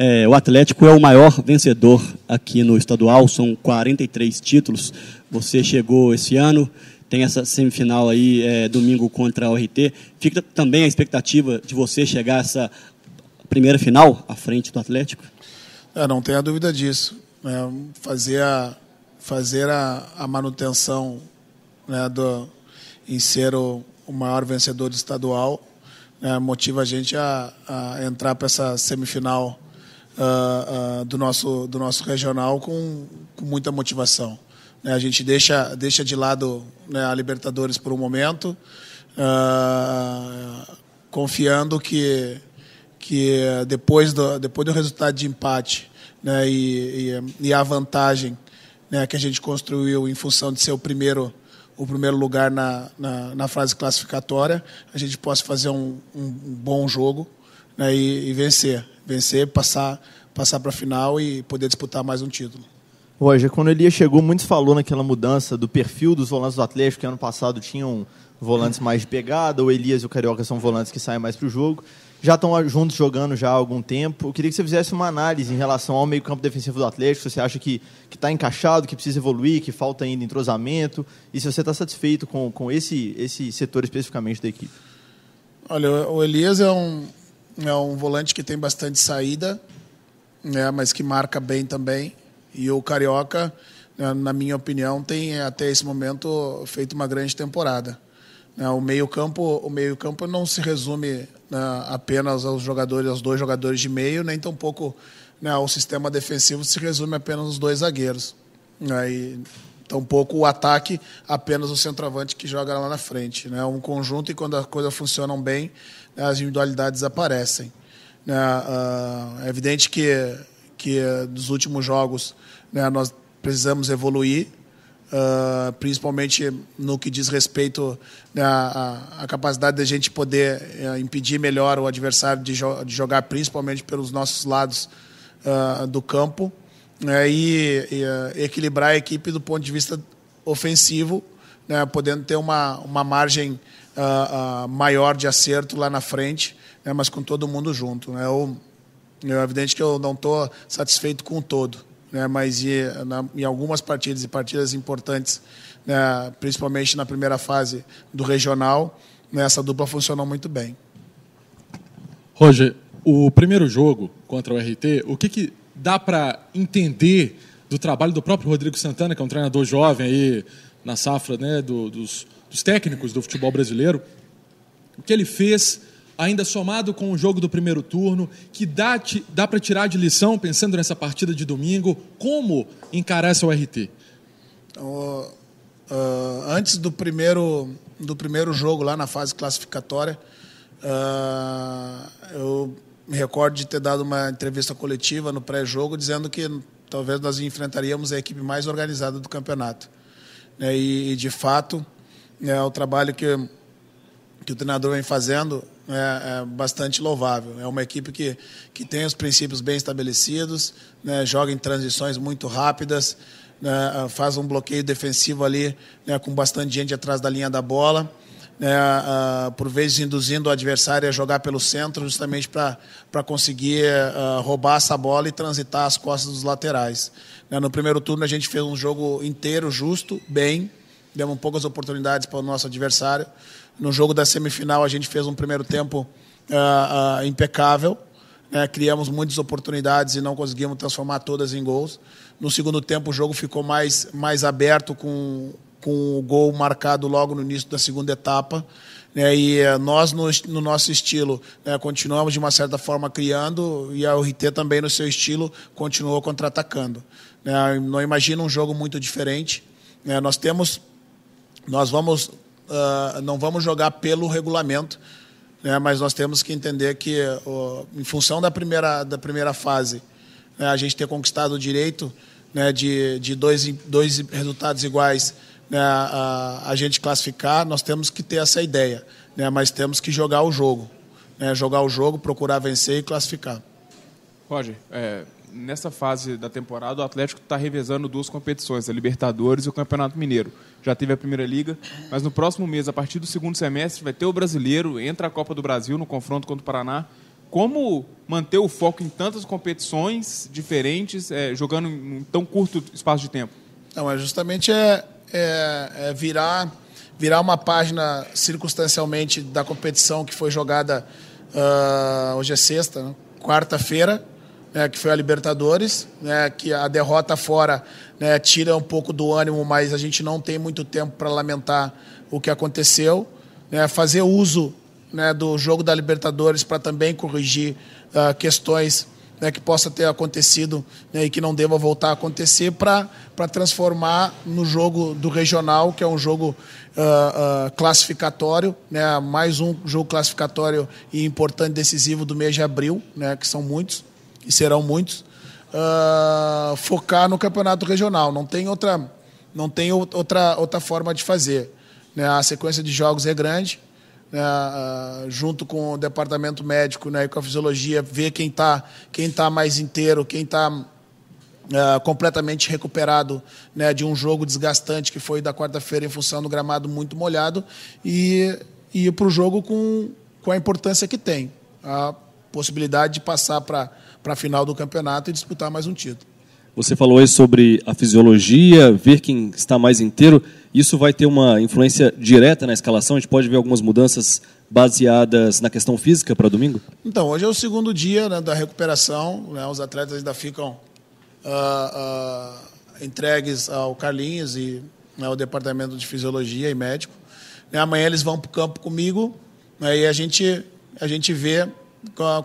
É, o Atlético é o maior vencedor aqui no estadual, são 43 títulos. Você chegou esse ano, tem essa semifinal aí é, domingo contra a RT. Fica também a expectativa de você chegar a essa primeira final à frente do Atlético? É, não tenha dúvida disso. É, fazer a, fazer a, a manutenção né, do, em ser o, o maior vencedor estadual né, motiva a gente a, a entrar para essa semifinal uh, uh, do, nosso, do nosso regional com, com muita motivação. Né? A gente deixa, deixa de lado né, a Libertadores por um momento, uh, confiando que, que depois, do, depois do resultado de empate né, e, e, e a vantagem né, que a gente construiu em função de ser o primeiro o primeiro lugar na, na, na fase classificatória, a gente possa fazer um, um, um bom jogo né, e, e, vencer. Vencer, passar passar para a final e poder disputar mais um título. Roger, quando ele chegou, muitos falou naquela mudança do perfil dos volantes do Atlético, que ano passado tinham volantes mais de pegada, o Elias e o Carioca são volantes que saem mais para o jogo. Já estão juntos jogando já há algum tempo. Eu queria que você fizesse uma análise em relação ao meio-campo defensivo do Atlético. Se Você acha que está encaixado, que precisa evoluir, que falta ainda entrosamento? E se você está satisfeito com, com esse, esse setor especificamente da equipe? Olha, o Elias é um, é um volante que tem bastante saída, né, mas que marca bem também. E o Carioca, né, na minha opinião, tem até esse momento feito uma grande temporada. Né, o meio-campo, o meio-campo não se resume né, apenas aos jogadores, aos dois jogadores de meio, nem tampouco né, o sistema defensivo se resume apenas aos dois zagueiros. E Tampouco é o ataque apenas o centroavante que joga lá na frente. É né? um conjunto e quando as coisas funcionam bem, né, as individualidades aparecem. Né? Ah, é evidente que, que eh, dos últimos jogos né, nós precisamos evoluir, Uh, principalmente no que diz respeito à, né, a capacidade da gente poder uh, impedir melhor o adversário de, jo de, jogar, principalmente pelos nossos lados uh, do campo né, e, e, eh, equilibrar a equipe do ponto de vista ofensivo, né, podendo ter uma, uma margem uh, uh, maior de acerto lá na frente, né, mas com todo mundo junto. Né, eu, é evidente que eu não estou satisfeito com o todo, né, mas e, na, em algumas partidas e partidas importantes, né, principalmente na primeira fase do regional, né, essa dupla funcionou muito bem. Roger, o primeiro jogo contra o RT, o que, que dá para entender do trabalho do próprio Rodrigo Santana, que é um treinador jovem aí na safra né, do, dos, dos técnicos do futebol brasileiro, o que ele fez, ainda somado com o jogo do primeiro turno, que dá, dá para tirar de lição, pensando nessa partida de domingo, como encarar essa URT? Uh, uh, antes do primeiro, do primeiro jogo, lá na fase classificatória, uh, eu me recordo de ter dado uma entrevista coletiva no pré-jogo dizendo que talvez nós enfrentaríamos a equipe mais organizada do campeonato. Né? E, de fato, é o trabalho que, que o treinador vem fazendo né, é, bastante louvável. É uma equipe que, que tem os princípios bem estabelecidos, né, joga em transições muito rápidas, né, faz um bloqueio defensivo ali né, com bastante gente atrás da linha da bola uh, por vezes induzindo o adversário a jogar pelo centro, justamente para conseguir uh, roubar essa bola e transitar as costas dos laterais. Né, no primeiro turno, a gente fez um jogo inteiro, justo, bem, demos poucas oportunidades para o nosso adversário. No jogo da semifinal, a gente fez um primeiro tempo uh, impecável. Né? criamos muitas oportunidades e não conseguimos transformar todas em gols. No segundo tempo, o jogo ficou mais, mais aberto, com com o gol marcado logo no início da segunda etapa. Né? e eh, nós, no, no nosso estilo, né, continuamos de uma certa forma criando, e a URT também, no seu estilo, continuou contra-atacando. Né? não imagino um jogo muito diferente. nós temos. Nós vamos. Uh, não vamos jogar pelo regulamento, mas nós temos que entender que, uh, em função da primeira, da primeira fase, a gente ter conquistado o direito de, de dois, dois resultados iguais né, a, a gente classificar, nós temos que ter essa ideia, né, mas temos que jogar o jogo. Né, jogar o jogo, procurar vencer e classificar. Roger, é, nessa fase da temporada, o Atlético está revezando duas competições, a Libertadores e o Campeonato Mineiro. Já teve a Primeira Liga, mas no próximo mês, a partir do segundo semestre, vai ter o Brasileiro, entra a Copa do Brasil no confronto contra o Paraná. Como manter o foco em tantas competições diferentes, é, jogando em tão curto espaço de tempo? Não, é justamente é, é, é virar, virar uma página circunstancialmente da competição que foi jogada uh, hoje é sexta, né? quarta-feira, né, que foi a Libertadores, né, que a derrota fora né, tira um pouco do ânimo, mas a gente não tem muito tempo para lamentar o que aconteceu. Né, fazer uso né, do jogo da Libertadores para também corrigir uh, questões né, que possa ter acontecido né, e que não deva voltar a acontecer para transformar no jogo do regional, que é um jogo uh, uh, classificatório, né, mais um jogo classificatório e importante, decisivo do mês de abril, né, que são muitos e serão muitos, uh, focar no campeonato regional. Não tem outra, não tem outra, outra forma de fazer. Né? A sequência de jogos é grande, né, junto com o departamento médico né, e com a fisiologia, ver quem está quem tá mais inteiro, quem está é, completamente recuperado né, de um jogo desgastante que foi da quarta-feira em função do gramado muito molhado e ir para o jogo com, com a importância que tem a possibilidade de passar para a final do campeonato e disputar mais um título. Você falou aí sobre a fisiologia, ver quem está mais inteiro. Isso vai ter uma influência direta na escalação? A gente pode ver algumas mudanças baseadas na questão física para domingo? Então, hoje é o segundo dia né, da recuperação. Né, os atletas ainda ficam uh, uh, entregues ao Carlinhos e né, ao departamento de fisiologia e médico. Né. amanhã eles vão para o campo comigo né, e a gente, a gente vê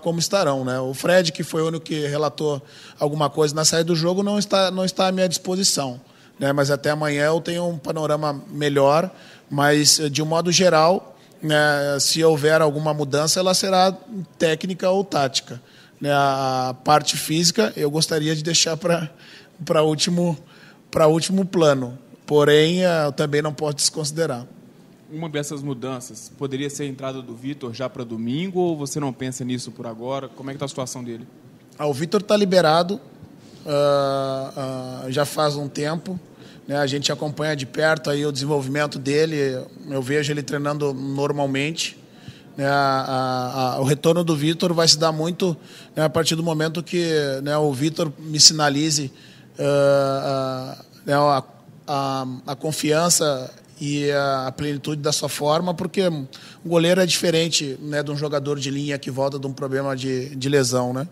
como estarão. Né? O Fred, que foi o único que relatou alguma coisa na saída do jogo, não está, não está à minha disposição né? mas até amanhã eu tenho um panorama melhor. Mas, eh, de um modo geral, né, se houver alguma mudança, ela será técnica ou tática. Né? A parte física eu gostaria de deixar para último, para último plano, porém eh, eu também não posso desconsiderar uma dessas mudanças poderia ser a entrada do Vitor já para domingo ou você não pensa nisso por agora? Como é que está a situação dele? Ah, o Vitor está liberado uh, uh, já faz um tempo. Né? A gente acompanha de perto aí o desenvolvimento dele. Eu vejo ele treinando normalmente. Né, a, a, o retorno do Vitor vai se dar muito né, a partir do momento que né, o Vitor me sinalize uh, a, a, confiança e a, plenitude da sua forma, porque o goleiro é diferente né, de um jogador de linha que volta de um problema de, de lesão. Né?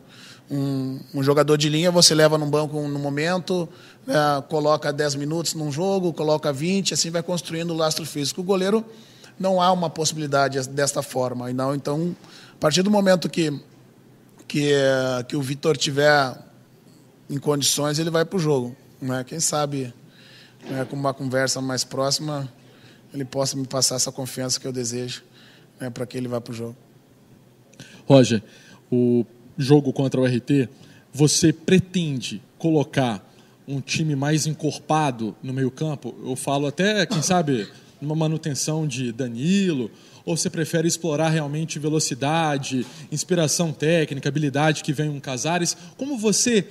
um, um, jogador de linha, você leva num banco no momento, né, coloca 10 minutos num jogo, coloca 20, assim vai construindo o lastro físico. O goleiro não há uma possibilidade desta forma. E não, então, a partir do momento que, que, que o Vitor tiver em condições, ele vai para o jogo. Né? Quem sabe, né, com uma conversa mais próxima, ele possa me passar essa confiança que eu desejo né, para que ele vá para o jogo. Roger, o jogo contra o RT, você pretende colocar um time mais encorpado no meio-campo? Eu falo até, quem sabe, numa manutenção de Danilo, ou você prefere explorar realmente velocidade, inspiração técnica, habilidade que vem um Casares? Como você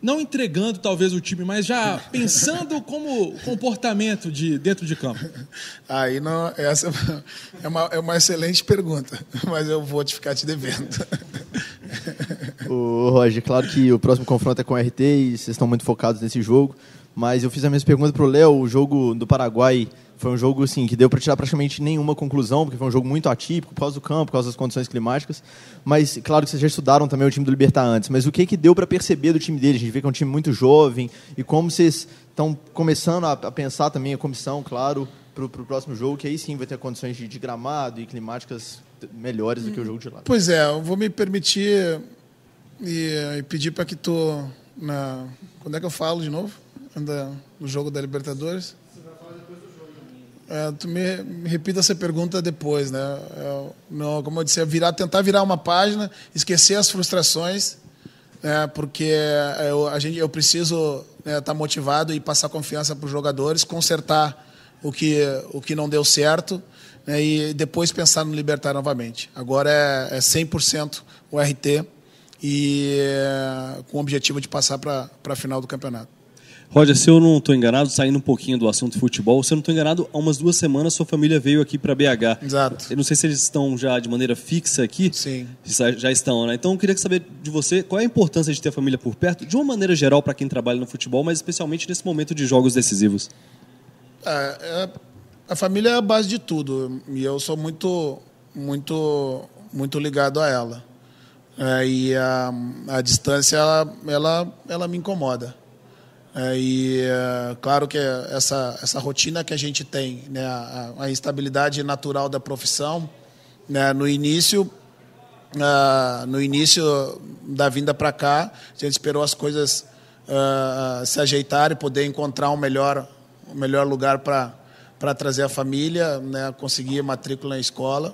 não entregando talvez o time, mas já pensando como comportamento de dentro de campo? Aí não, essa é uma, é uma excelente pergunta, mas eu vou te ficar te devendo. o Roger, claro que o próximo confronto é com o RT e vocês estão muito focados nesse jogo, mas eu fiz a mesma pergunta para o Léo, o jogo do Paraguai foi um jogo assim, que deu para tirar praticamente nenhuma conclusão, porque foi um jogo muito atípico, por causa do campo, por causa das condições climáticas. Mas, claro que vocês já estudaram também o time do Libertar antes, mas o que, que deu para perceber do time dele? A gente vê que é um time muito jovem, e como vocês estão começando a, a pensar também, a comissão, claro, para o próximo jogo, que aí sim vai ter condições de, de gramado e climáticas melhores do que o hum. jogo de lá. Pois é, eu vou me permitir e, eh, e para que tu. Na... Quando é que eu falo de novo? Ainda no jogo da Libertadores? Você vai falar depois do jogo. É, tu me, me, repita essa pergunta depois, né? É, não, como eu disse, é virar, tentar virar uma página, esquecer as frustrações, né? porque eh, eu, a gente, eu preciso estar né, tá motivado e passar confiança para os jogadores, consertar o que, o que não deu certo né, e depois pensar no Libertar novamente. Agora é, é 100% o RT e com o objetivo de passar para a final do campeonato. Roger, se eu não estou enganado, saindo um pouquinho do assunto futebol, se eu não estou enganado, há umas duas semanas sua família veio aqui para BH. Exato. Eu não sei se eles estão já de maneira fixa aqui. Sim. Já estão, né? Então eu queria saber de você qual é a importância de ter a família por perto, de uma maneira geral para quem trabalha no futebol, mas especialmente nesse momento de jogos decisivos. É, é, a família é a base de tudo e eu sou muito, muito, muito ligado a ela. É, e a, a distância, ela, ela, ela me incomoda. É, e é, claro que essa, essa rotina que a gente tem, né, a, a instabilidade natural da profissão, né, no início Uh, no início da vinda para cá, a gente esperou as coisas uh, se ajeitarem, poder encontrar um melhor, um melhor lugar para trazer a família, né, conseguir matrícula na escola.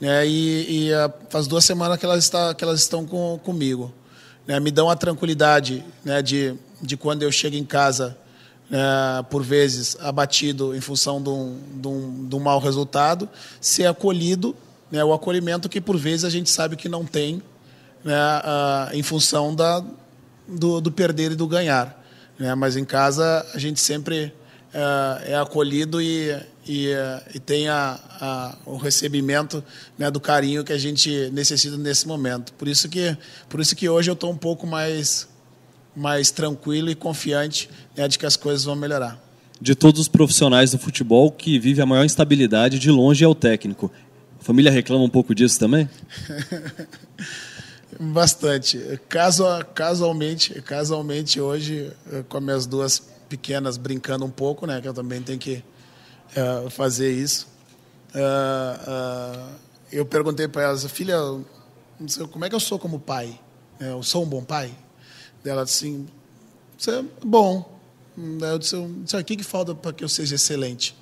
Né? E, e ah, faz duas semanas que elas, está, que elas estão com, comigo. Né? Me dão a tranquilidade né? de, de quando eu chego em casa, né? por vezes abatido em função de um, de um, de um mau resultado, ser acolhido, né? o acolhimento que por vezes a gente sabe que não tem, né? Ah, em função da, do, do perder e do ganhar. Né? Mas em casa a gente sempre é, é acolhido e, e, eh, e tenha a, o recebimento né, do carinho que a gente necessita nesse momento. Por isso que, por isso que hoje eu estou um pouco mais, mais tranquilo e confiante né, de que as coisas vão melhorar. De todos os profissionais do futebol que vive a maior instabilidade de longe é o técnico. A família reclama um pouco disso também? Bastante. Caso, casualmente, casualmente hoje, eh, com as minhas duas pequenas brincando um pouco, né? Que eu também tenho que eh, fazer isso. Uh, uh, eu perguntei para ela, filha, como é que eu sou como pai? Eu sou um bom pai? Ela disse assim, você é bom. Eu disse, ah, o que, que falta para que eu seja excelente?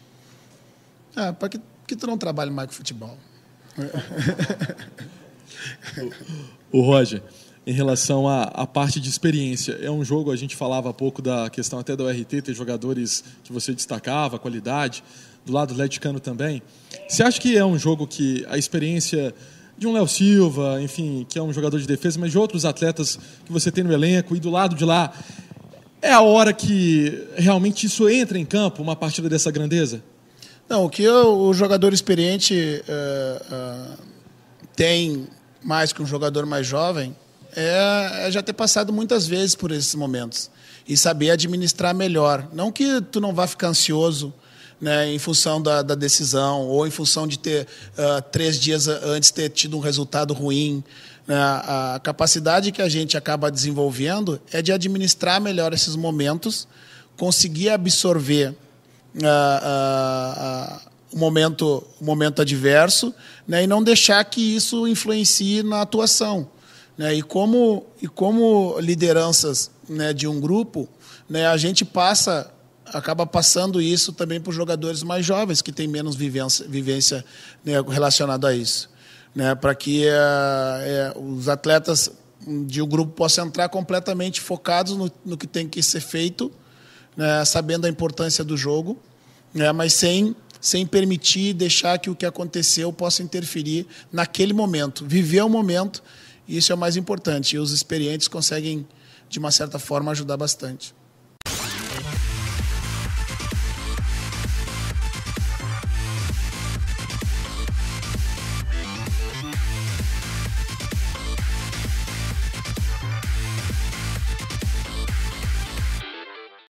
Ah, para que, que tu não trabalhe mais com futebol. o, o Roger, em relação à, à parte de experiência. É um jogo, a gente falava há pouco da questão até do RT, ter jogadores que você destacava, qualidade, do lado atleticano também. Você acha que é um jogo que a experiência de um Léo Silva, enfim, que é um jogador de defesa, mas de outros atletas que você tem no elenco e do lado de lá, é a hora que realmente isso entra em campo, uma partida dessa grandeza? Não, o que o jogador experiente uh, uh, tem mais que um jogador mais jovem é, é, já ter passado muitas vezes por esses momentos e saber administrar melhor. Não que tu não vá ficar ansioso, né, em função da, da, decisão ou em função de ter uh, três dias antes ter tido um resultado ruim. Né, a capacidade que a gente acaba desenvolvendo é de administrar melhor esses momentos, conseguir absorver uh, uh, o momento, o momento adverso né, e não deixar que isso influencie na atuação. Né? E, como, e como lideranças né, de um grupo, né, a gente passa acaba passando isso também para os jogadores mais jovens que têm menos vivência, vivência né, relacionada a isso, né, para que é, é, os atletas de um grupo possam entrar completamente focados no, no que tem que ser feito, né, sabendo a importância do jogo, né, mas sem sem permitir deixar que o que aconteceu possa interferir naquele momento, viver o momento isso é o mais importante. E os experientes conseguem, de uma certa forma, ajudar bastante.